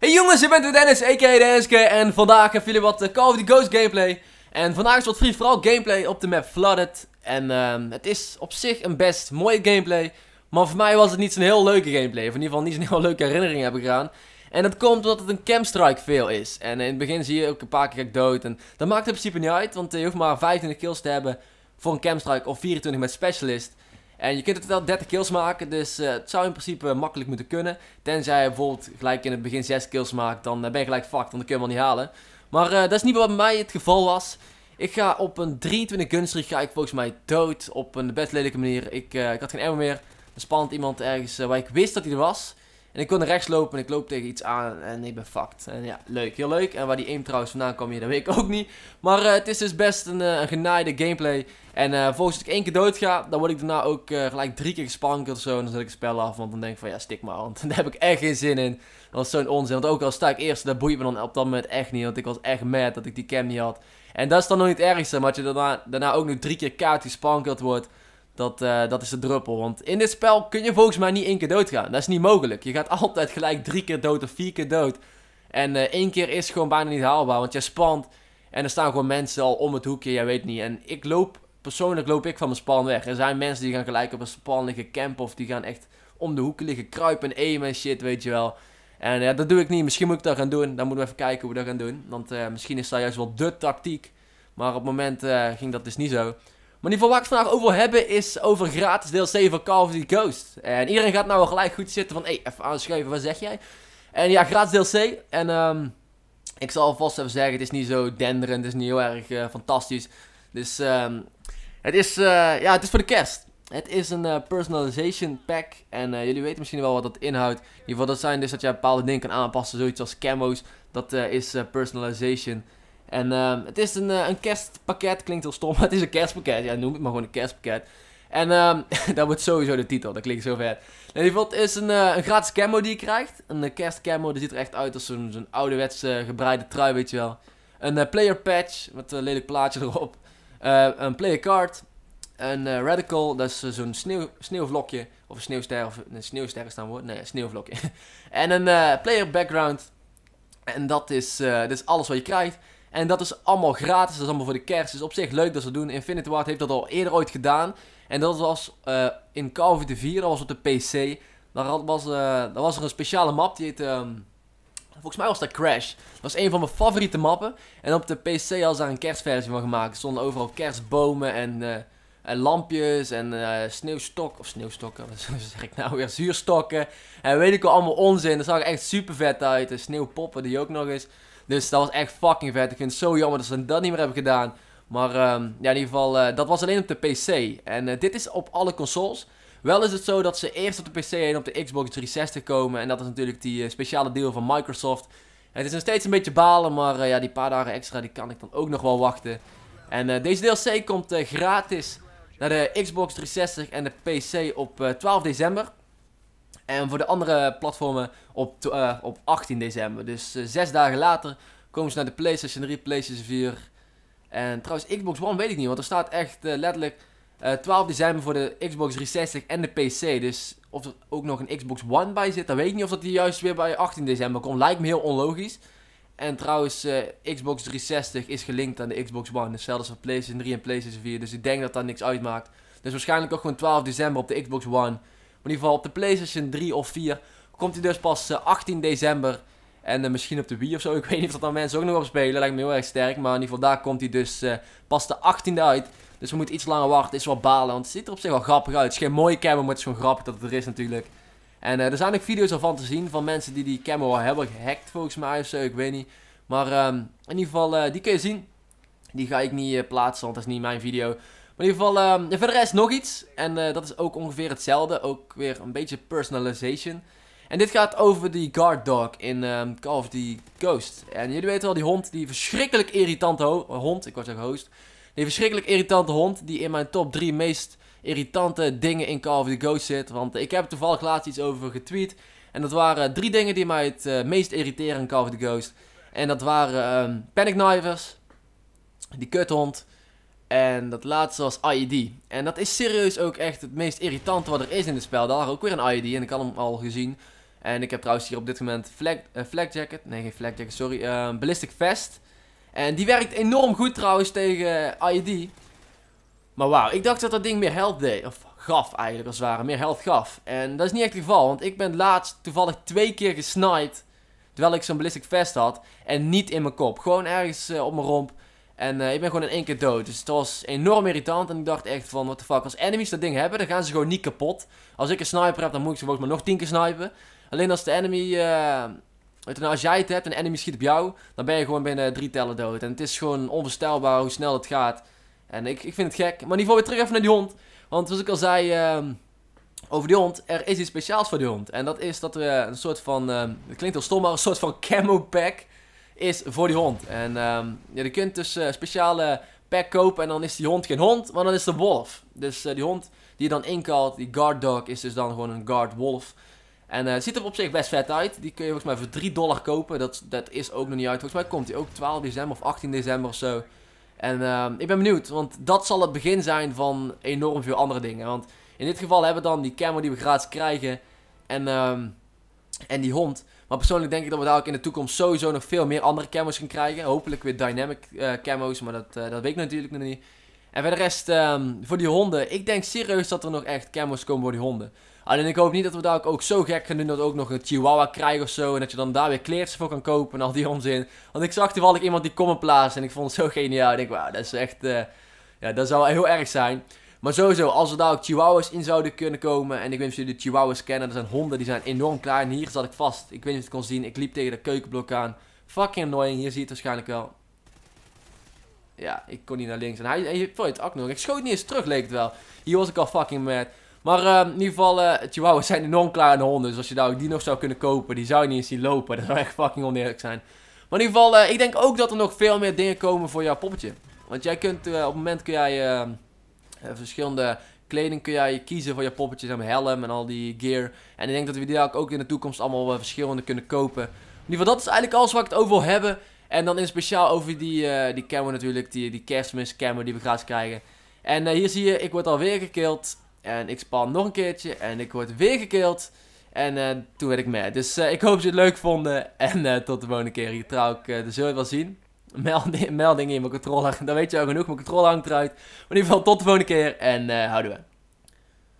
Hey jongens, ik ben weer Dennis, a.k.a. DSK en vandaag hebben jullie wat eh, Call of the Ghost gameplay. En vandaag is wat free vooral gameplay op de map Flooded. En ehm, het is op zich een best mooie gameplay, maar voor mij was het niet zo'n heel leuke gameplay. Of in ieder geval niet zo'n heel leuke herinnering hebben gedaan. En dat komt omdat het een campstrike veel is. En in het begin zie je ook een paar keer dood. En dat maakt in principe niet uit, want je hoeft maar 25 kills te hebben voor een campstrike of 24 met specialist. En je kunt het wel 30 kills maken, dus eh, het zou in principe makkelijk moeten kunnen. Tenzij je bijvoorbeeld gelijk in het begin 6 kills maakt, dan eh, ben je gelijk fucked, en dan kun je hem al niet halen. Maar eh, dat is niet wat bij mij het geval was. Ik ga op een 23 gunstreak ga ik volgens mij dood op een best lelijke manier. Ik, ik had geen ammo meer. Er spant iemand ergens waar ik wist dat hij er was. En ik kon rechts lopen en ik loop tegen iets aan en ik ben fucked. En ja, leuk, heel leuk. En waar die aim trouwens vandaan kwam, je, dat weet ik ook niet. Maar eh, het is dus best een, uh, een genaaide gameplay. En uh, volgens als ik één keer dood ga, dan word ik daarna ook gelijk drie keer gespankeld of zo. En dan zet ik het spel af, want dan denk ik van ja, stik maar. Want daar heb ik echt geen zin in. Dat was zo'n onzin. Want ook al sta ik eerst, dat boeit me dan op dat moment echt niet. Want ik was echt mad dat ik die cam niet had. En dat is dan nog niet het ergste, maar je daarna, daarna ook nog drie keer kaart gespankeld wordt. Dat, eh, dat is de druppel. Want in dit spel kun je volgens mij niet één keer doodgaan. Dat is niet mogelijk. Je gaat altijd gelijk drie keer dood of vier keer dood. En eh, één keer is gewoon bijna niet haalbaar. Want jij spant en er staan gewoon mensen al om het hoekje. Jij weet niet. En ik loop, persoonlijk loop ik van mijn span weg. Er zijn mensen die gaan gelijk op een span liggen campen. Of die gaan echt om de hoeken liggen kruipen en emen en shit, weet je wel. En ja, dat doe ik niet. Misschien moet ik dat gaan doen. Dan moeten we even kijken hoe we dat gaan doen. Want eh, misschien is dat juist wel de tactiek. Maar op het moment ging dat dus niet zo. Maar in ieder geval waar ik het vandaag over hebben is over gratis DLC van Call of the Ghost. En iedereen gaat nou gelijk goed zitten van, hey, even aanschrijven, wat zeg jij? En ja, gratis DLC. En ehm, ik zal alvast even zeggen, het is niet zo denderend, het is niet heel erg eh, fantastisch. Dus ehm, het, is, eh, ja, het is voor de kerst. Het is een uh, personalization pack. En jullie weten misschien wel wat dat inhoudt. In ieder geval, dat zijn dus dat je bepaalde dingen kan aanpassen. Zoiets als camo's. Dat is personalization. En ehm, het is een, eh, een kerstpakket, klinkt heel stom, maar het is een kerstpakket. Ja, noem het maar gewoon een kerstpakket. En ehm, dat wordt sowieso de titel, dat klinkt zo vet. In ieder geval, het is een, eh, een gratis camo die je krijgt. Een eh, kerstcamo, die ziet er echt uit als zo'n oude ouderwetse gebreide trui, weet je wel. Een player patch, met een lelijk plaatje erop. een player card, een Radical, dat is zo'n sneeuw, sneeuwvlokje. Of een sneeuwster, of een sneeuwster is dan Nee, een sneeuwvlokje. en een player background. En dat is, dat is alles wat je krijgt. En dat is allemaal gratis, dat is allemaal voor de kerst. Dus op zich leuk dat ze dat doen. Infinity Ward heeft dat al eerder ooit gedaan. En dat was eh, in Call of Duty 4, dat was op de PC. Daar, was, eh, daar was er een speciale map, die heet... Ehm, volgens mij was dat Crash. Dat was een van mijn favoriete mappen. En op de PC hadden ze daar een kerstversie van gemaakt. Er stonden overal kerstbomen en, eh, en lampjes en sneeuwstok... Of sneeuwstokken, wat zeg ik nou weer? Zuurstokken. En weet ik wel, allemaal onzin. Dat zag echt super vet uit. De sneeuwpoppen die ook nog eens... Dus dat was echt fucking vet. Ik vind het zo jammer dat ze dat niet meer hebben gedaan. Maar ehm, ja, in ieder geval, eh, dat was alleen op de PC. En eh, dit is op alle consoles. Wel is het zo dat ze eerst op de PC en op de Xbox 360 komen. En dat is natuurlijk die eh, speciale deal van Microsoft. Het is nog steeds een beetje balen, maar ja, die paar dagen extra die kan ik dan ook nog wel wachten. En deze DLC komt gratis naar de Xbox 360 en de PC op 12 december. En voor de andere platformen op, eh, op 18 december. Dus uh, zes dagen later komen ze naar de PlayStation 3, PlayStation 4. En trouwens, Xbox One weet ik niet, want er staat echt eh, letterlijk 12 december voor de Xbox 360 en de PC. Dus of er ook nog een Xbox One bij zit, dan weet ik niet of dat die juist weer bij 18 december komt. Lijkt me heel onlogisch. En trouwens, Xbox 360 is gelinkt aan de Xbox One. Hetzelfde dus als PlayStation 3 en PlayStation 4. Dus ik denk dat dat niks uitmaakt. Dus waarschijnlijk ook gewoon 12 december op de Xbox One in ieder geval op de PlayStation 3 of 4 komt hij dus pas 18 eh, december. En eh, misschien op de Wii of zo. Ik weet niet of dat dan mensen ook nog op spelen. Lijkt me heel erg sterk. Maar in ieder geval daar komt hij dus eh, pas de 18e uit. Dus we moeten iets langer wachten. Is wel balen. Want het ziet er op zich wel grappig uit. Het is geen mooie camo, maar het is gewoon grappig dat het er is natuurlijk. En er zijn ook video's al van te zien. Van mensen die die camo hebben gehackt volgens mij of zo. Ik weet niet. Maar ehm, in ieder geval, die kun je zien. Die ga ik niet plaatsen, want dat is niet mijn video. Maar in ieder geval, uh, verder is nog iets. En eh, dat is ook ongeveer hetzelfde. Ook weer een beetje personalization. En dit gaat over die guard dog in ehm, Call of the Ghost. En jullie weten wel, die hond, die verschrikkelijk irritante eh, hond. Ik was zeggen host. Die verschrikkelijk irritante hond die in mijn top 3 meest irritante dingen in Call of the Ghost zit. Want ik heb toevallig laatst iets over getweet. En dat waren drie dingen die mij het eh, meest irriteren in Call of the Ghost. En dat waren um, Panic Knivers, die kuthond en dat laatste was IED. En dat is serieus ook echt het meest irritante wat er is in het spel. Daar ook weer een IED en ik had hem al gezien. En ik heb trouwens hier op dit moment flag, eh, jacket, nee geen flag jacket, sorry, eh, ballistic vest. En die werkt enorm goed trouwens tegen IED. Maar wauw, ik dacht dat dat ding meer health deed, of gaf eigenlijk als het ware, meer health gaf. En dat is niet echt het geval, want ik ben laatst toevallig twee keer gesniped, terwijl ik zo'n ballistic vest had. En niet in mijn kop, gewoon ergens eh, op mijn romp. En eh, ik ben gewoon in één keer dood. Dus het was enorm irritant. En ik dacht echt van, what the fuck. Als enemies dat ding hebben, dan gaan ze gewoon niet kapot. Als ik een sniper heb, dan moet ik ze volgens mij nog tien keer snipen. Alleen als de enemy... Uh, eh, je, nou, als jij het hebt en de enemy schiet op jou, dan ben je gewoon binnen drie tellen dood. En het is gewoon onvoorstelbaar hoe snel het gaat. En ik, ik vind het gek. Maar in ieder geval weer terug even naar die hond. Want zoals ik al zei... Ehm, over die hond, er is iets speciaals voor die hond. En dat is dat we een soort van, ehm, het klinkt al stom, maar een soort van camo pack is voor die hond. En ehm, ja, je kunt dus uh, speciale pack kopen en dan is die hond geen hond, maar dan is de wolf. Dus eh, die hond die je dan inkalt, die guard dog, is dus dan gewoon een guard wolf. En eh, ziet er op zich best vet uit. Die kun je volgens mij voor 3 dollar kopen. Dat, dat is ook nog niet uit. Volgens mij komt die ook 12 december of 18 december of zo. En ehm, ik ben benieuwd, want dat zal het begin zijn van enorm veel andere dingen. Want in dit geval hebben we dan die camera die we gratis krijgen en, ehm, en die hond. Maar persoonlijk denk ik dat we dadelijk in de toekomst sowieso nog veel meer andere camo's gaan krijgen. Hopelijk weer dynamic uh, camo's, maar dat, eh, dat weet ik natuurlijk nog niet. En voor de rest, ehm, voor die honden. Ik denk serieus dat er nog echt camo's komen voor die honden. Alleen ik hoop niet dat we daar ook zo gek gaan doen dat we ook nog een chihuahua krijgen of zo. En dat je dan daar weer kleertjes voor kan kopen en al die onzin. Want ik zag toevallig iemand die comment plaatsen en ik vond het zo geniaal. Ik denk, wauw, dat is echt... Eh, ja, dat zou heel erg zijn. Maar sowieso, als er ook chihuahuas in zouden kunnen komen. En ik weet niet of jullie de chihuahuas kennen. Er zijn honden die zijn enorm klein. En hier zat ik vast. Ik weet niet of je het kon zien. Ik liep tegen de keukenblok aan. Fucking annoying. Hier zie je het waarschijnlijk wel. Ja, ik kon niet naar links. En hij, hij het ook nog. Ik schoot niet eens terug, leek het wel. Hier was ik al fucking mad. Maar uh, in ieder geval, eh, chihuahuas zijn enorm kleine honden. Dus als je daar ook die nog zou kunnen kopen, die zou je niet eens zien lopen. Dat zou echt fucking oneerlijk zijn. Maar in ieder geval, eh, ik denk ook dat er nog veel meer dingen komen voor jouw poppetje. Want jij kunt, eh, op het moment kun jij ehm, eh, verschillende kleding kun jij kiezen voor je poppetjes en helm en al die gear. En ik denk dat we die ook in de toekomst allemaal verschillende kunnen kopen. In ieder geval, dat is eigenlijk alles wat ik het over wil hebben. En dan in speciaal over die, uh, die camera natuurlijk, die, die kerstmis camera die we graag krijgen. En eh, hier zie je, ik word alweer gekild. En ik span nog een keertje en ik word weer gekild. En toen werd ik mad. Dus ik hoop dat je het leuk vonden. En tot de volgende keer. Hier trouw ik, uh, de je wel zien. melding, in mijn controller. Dan weet je al genoeg, mijn controller hangt eruit. Maar in ieder geval tot de volgende keer en eh, houden we.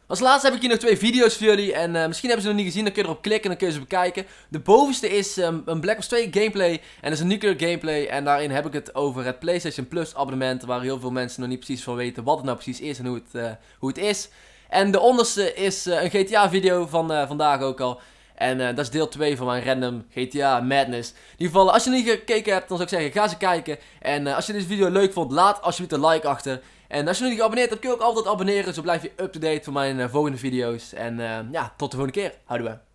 Als laatste heb ik hier nog twee video's voor jullie. En eh, misschien hebben ze nog niet gezien. Dan kun je erop klikken en dan kun je ze bekijken. De bovenste is ehm, een Black Ops 2 gameplay. En dat is een nuclear gameplay. En daarin heb ik het over het PlayStation Plus abonnement. Waar heel veel mensen nog niet precies van weten wat het nou precies is en hoe het, eh, hoe het is. En de onderste is een GTA video van vandaag ook al. En eh, dat is deel 2 van mijn random GTA Madness. In ieder geval, als je niet gekeken hebt, dan zou ik zeggen, ga ze kijken. En eh, als je deze video leuk vond, laat alsjeblieft een like achter. En als je nog niet geabonneerd hebt, kun je ook altijd abonneren. Zo blijf je up-to-date voor mijn eh, volgende video's. En ja, tot de volgende keer. Houden we.